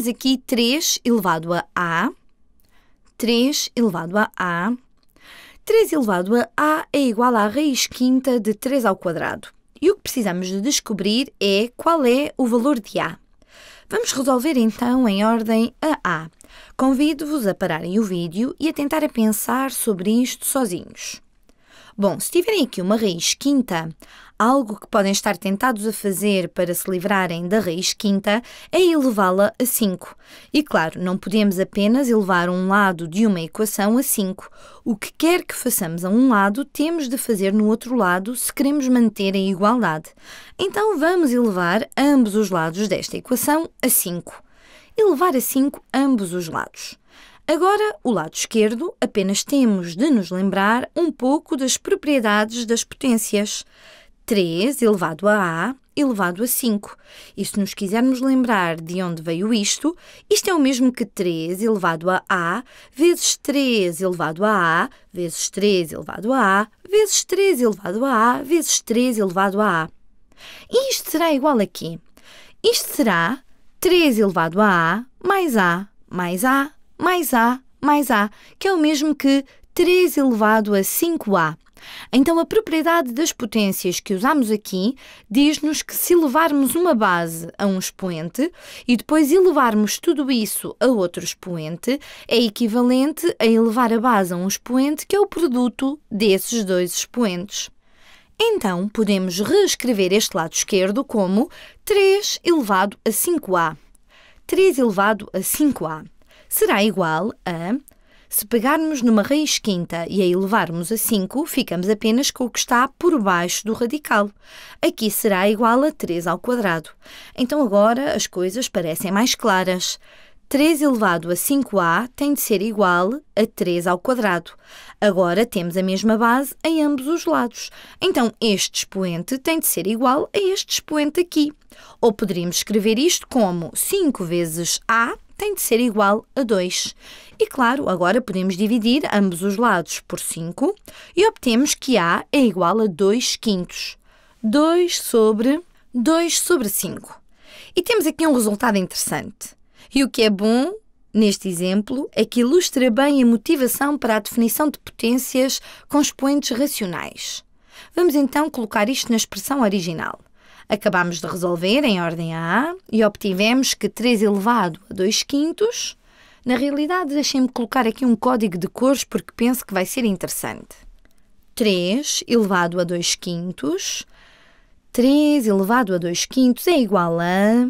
temos aqui 3 elevado a A, 3 elevado a A. 3 elevado a A é igual à raiz quinta de 3 ao quadrado. E o que precisamos de descobrir é qual é o valor de A. Vamos resolver então em ordem a A. Convido-vos a pararem o vídeo e a tentar a pensar sobre isto sozinhos. Bom, se tiverem aqui uma raiz quinta, algo que podem estar tentados a fazer para se livrarem da raiz quinta é elevá-la a 5. E claro, não podemos apenas elevar um lado de uma equação a 5. O que quer que façamos a um lado, temos de fazer no outro lado se queremos manter a igualdade. Então vamos elevar ambos os lados desta equação a 5. Elevar a 5 ambos os lados. Agora, o lado esquerdo, apenas temos de nos lembrar um pouco das propriedades das potências. 3 elevado a A elevado a 5. E se nos quisermos lembrar de onde veio isto, isto é o mesmo que 3 elevado a A vezes 3 elevado a A vezes 3 elevado a A vezes 3 elevado a A vezes 3 elevado a A. E isto será igual a quê? Isto será 3 elevado a A mais A mais A mais A mais A, que é o mesmo que 3 elevado a 5A. Então, a propriedade das potências que usamos aqui diz-nos que se elevarmos uma base a um expoente e depois elevarmos tudo isso a outro expoente, é equivalente a elevar a base a um expoente que é o produto desses dois expoentes. Então, podemos reescrever este lado esquerdo como 3 elevado a 5A. 3 elevado a 5A será igual a. Se pegarmos numa raiz quinta e a elevarmos a 5, ficamos apenas com o que está por baixo do radical. Aqui será igual a 3 ao quadrado. Então agora as coisas parecem mais claras. 3 elevado a 5a tem de ser igual a 3 ao quadrado. Agora temos a mesma base em ambos os lados. Então este expoente tem de ser igual a este expoente aqui. Ou poderíamos escrever isto como 5 vezes a tem de ser igual a 2. E claro, agora podemos dividir ambos os lados por 5 e obtemos que A é igual a 2 quintos. 2 sobre 2 sobre 5. E temos aqui um resultado interessante. E o que é bom neste exemplo é que ilustra bem a motivação para a definição de potências com expoentes racionais. Vamos então colocar isto na expressão original. Acabámos de resolver em ordem A e obtivemos que 3 elevado a 2 quintos. Na realidade, deixem-me colocar aqui um código de cores porque penso que vai ser interessante. 3 elevado a 2 quintos. 3 elevado a 2 quintos é igual a.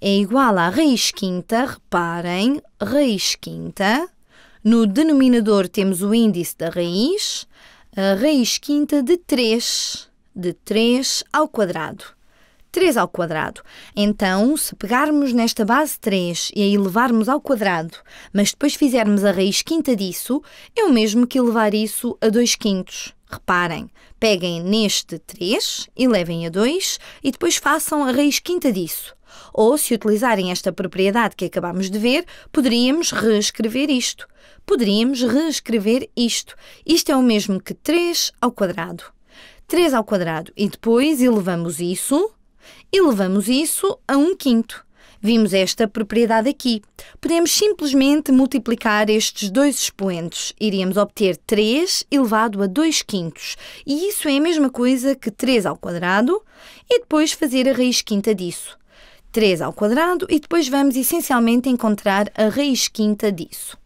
É igual à raiz quinta, reparem, raiz quinta. No denominador temos o índice da raiz, a raiz quinta de 3, de 3 ao quadrado. 3 ao quadrado. Então, se pegarmos nesta base 3 e a elevarmos ao quadrado, mas depois fizermos a raiz quinta disso, é o mesmo que elevar isso a 2 quintos. Reparem, peguem neste 3 e levem a 2 e depois façam a raiz quinta disso. Ou, se utilizarem esta propriedade que acabamos de ver, poderíamos reescrever isto. Poderíamos reescrever isto. Isto é o mesmo que 3 ao quadrado. 3 ao quadrado e depois elevamos isso e levamos isso a um quinto. Vimos esta propriedade aqui. Podemos simplesmente multiplicar estes dois expoentes. Iríamos obter 3 elevado a 2 quintos. E isso é a mesma coisa que 3 ao quadrado e depois fazer a raiz quinta disso. 3 ao quadrado e depois vamos essencialmente encontrar a raiz quinta disso.